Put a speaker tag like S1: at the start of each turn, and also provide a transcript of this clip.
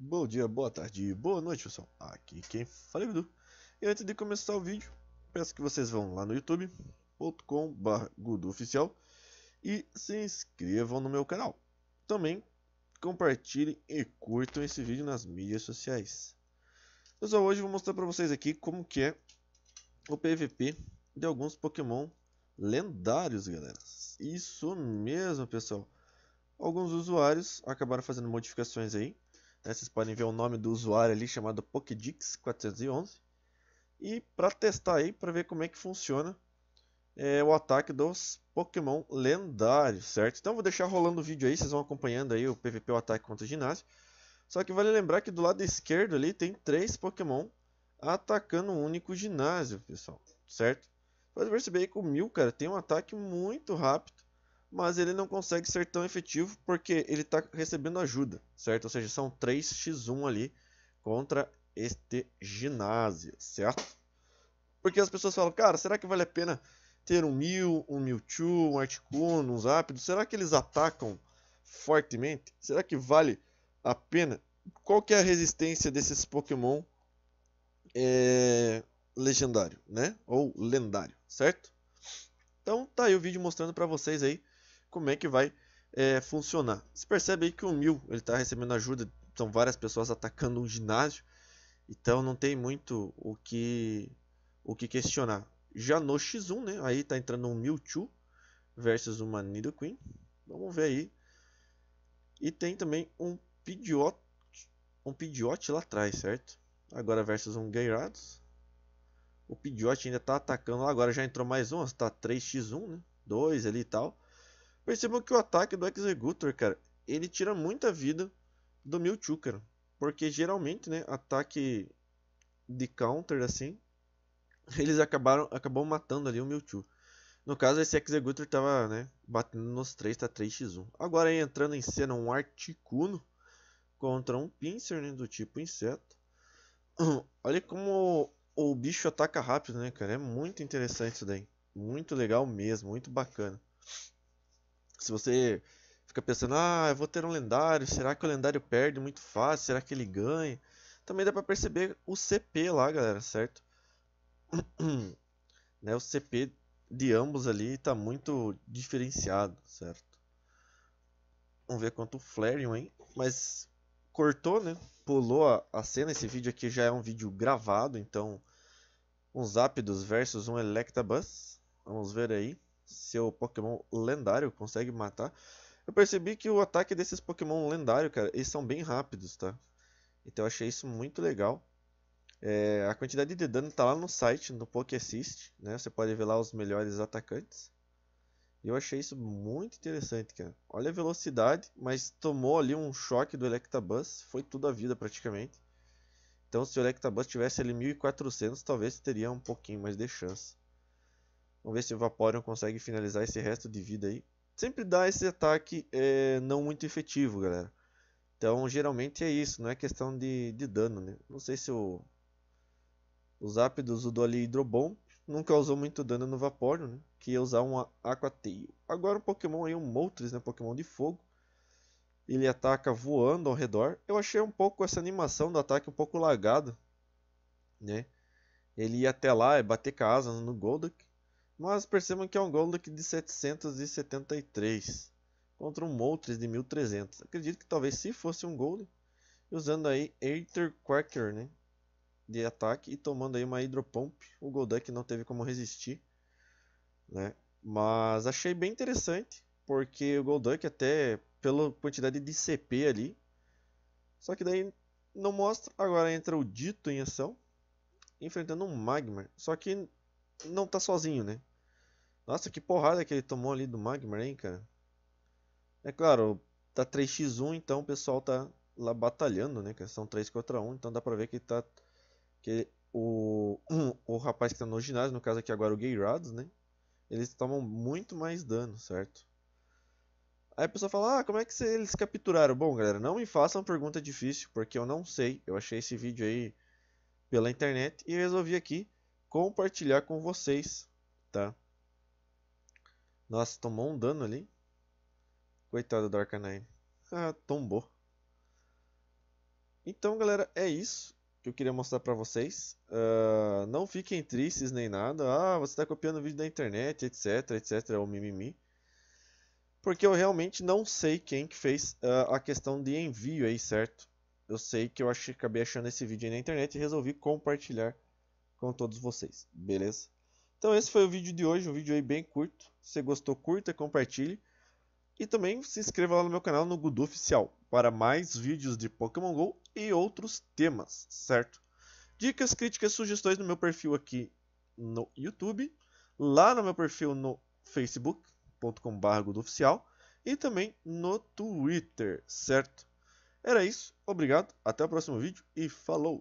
S1: Bom dia, boa tarde, boa noite pessoal, aqui quem fala é o E antes de começar o vídeo, peço que vocês vão lá no youtube.com.br oficial e se inscrevam no meu canal. Também compartilhem e curtam esse vídeo nas mídias sociais. Pessoal, hoje vou mostrar para vocês aqui como que é o PVP de alguns Pokémon lendários, galera. Isso mesmo, pessoal. Alguns usuários acabaram fazendo modificações aí né? Vocês podem ver o nome do usuário ali chamado Pokedix411. E para testar aí, para ver como é que funciona é, o ataque dos Pokémon lendários, certo? Então vou deixar rolando o vídeo aí, vocês vão acompanhando aí o PVP, o ataque contra o ginásio. Só que vale lembrar que do lado esquerdo ali tem três Pokémon atacando um único ginásio, pessoal, certo? Pode perceber aí que o Mil, cara, tem um ataque muito rápido mas ele não consegue ser tão efetivo porque ele está recebendo ajuda, certo? Ou seja, são 3x1 ali contra este ginásio, certo? Porque as pessoas falam, cara, será que vale a pena ter um Mil, um Mewtwo, um Articuno, um Zapdos? Será que eles atacam fortemente? Será que vale a pena? Qual que é a resistência desses Pokémon é... legendário, né? Ou lendário, certo? Então tá aí o vídeo mostrando para vocês aí como é que vai é, funcionar. Você percebe aí que o Mil está recebendo ajuda, são várias pessoas atacando um ginásio, então não tem muito o que, o que questionar. Já no X1, né, aí está entrando um Mewtwo versus uma Nidoqueen, vamos ver aí. E tem também um Pidgeot, um Pidgeot lá atrás, certo? Agora versus um Gyarados. O Pidgeot ainda está atacando lá, agora já entrou mais um, está 3x1, né? 2 ali e tal. Percebam que o ataque do Executor, cara, ele tira muita vida do Mewtwo, cara. Porque geralmente, né, ataque de counter, assim, eles acabaram acabam matando ali o Mewtwo. No caso, esse Executor tava, né, batendo nos 3, tá 3x1. Agora aí, entrando em cena um Articuno contra um Pinsir, né, do tipo inseto. Olha como o, o bicho ataca rápido, né, cara? É muito interessante isso daí. Muito legal mesmo, muito bacana. Se você fica pensando, ah, eu vou ter um lendário, será que o lendário perde muito fácil? Será que ele ganha? Também dá para perceber o CP lá, galera, certo? né, o CP de ambos ali está muito diferenciado, certo? Vamos ver quanto o Flareon, hein? Mas cortou, né? Pulou a, a, cena. Esse vídeo aqui já é um vídeo gravado, então... Um Zapdos versus um Electabuzz. Vamos ver aí seu Pokémon lendário, consegue matar. Eu percebi que o ataque desses Pokémon lendário, cara, eles são bem rápidos, tá? Então eu achei isso muito legal. É, a quantidade de dano está lá no site, no PokéAssist, né? Você pode ver lá os melhores atacantes. E eu achei isso muito interessante, cara. Olha a velocidade, mas tomou ali um choque do Electabuzz, foi tudo a vida praticamente. Então se o Electabuzz tivesse ali 1400, talvez teria um pouquinho mais de chance. Vamos ver se o Vaporeon consegue finalizar esse resto de vida aí. Sempre dá esse ataque é, não muito efetivo, galera. Então, geralmente é isso, não é questão de, de dano, né? Não sei se o, o Zapdos usou ali Hidrobom, não causou muito dano no Vaporeon, né? Que ia usar um Aquateio. Agora um Pokémon aí, um Moltres, né? Pokémon de fogo. Ele ataca voando ao redor. Eu achei um pouco essa animação do ataque um pouco lagado, né? Ele ia até lá, é bater com a asa no Golduck. Mas percebam que é um Golduck de 773 contra um Moltres de 1300. Acredito que talvez se fosse um Gold usando aí Aether Quacker né, de ataque e tomando aí uma Hydro Pump, o Golduck não teve como resistir. Né? Mas achei bem interessante, porque o Golduck até pela quantidade de CP ali, só que daí não mostra, agora entra o Dito em ação, enfrentando um Magmar, só que não está sozinho, né? Nossa, que porrada que ele tomou ali do Magmar, hein, cara. É claro, tá 3x1, então o pessoal tá lá batalhando, né, cara. São 3 contra 1, então dá pra ver que tá... Que o, o rapaz que tá no ginásio, no caso aqui agora é o Geirados, né? Eles tomam muito mais dano, certo? Aí a pessoa fala, ah, como é que eles capturaram? Bom, galera, não me façam pergunta difícil, porque eu não sei. Eu achei esse vídeo aí pela internet e resolvi aqui compartilhar com vocês, tá? Nossa, tomou um dano ali. Coitado do Arcanine. Ah, tombou. Então, galera, é isso que eu queria mostrar pra vocês. Uh, não fiquem tristes nem nada. Ah, você tá copiando vídeo da internet, etc, etc, ou mimimi. Porque eu realmente não sei quem que fez uh, a questão de envio aí, certo? Eu sei que eu achei, acabei achando esse vídeo aí na internet e resolvi compartilhar com todos vocês, beleza? Então esse foi o vídeo de hoje, um vídeo aí bem curto. Se você gostou, curta, compartilhe. E também se inscreva lá no meu canal no Gudu Oficial para mais vídeos de Pokémon GO e outros temas, certo? Dicas, críticas, sugestões no meu perfil aqui no YouTube, lá no meu perfil no facebook.com.br oficial e também no Twitter, certo? Era isso, obrigado, até o próximo vídeo e falou!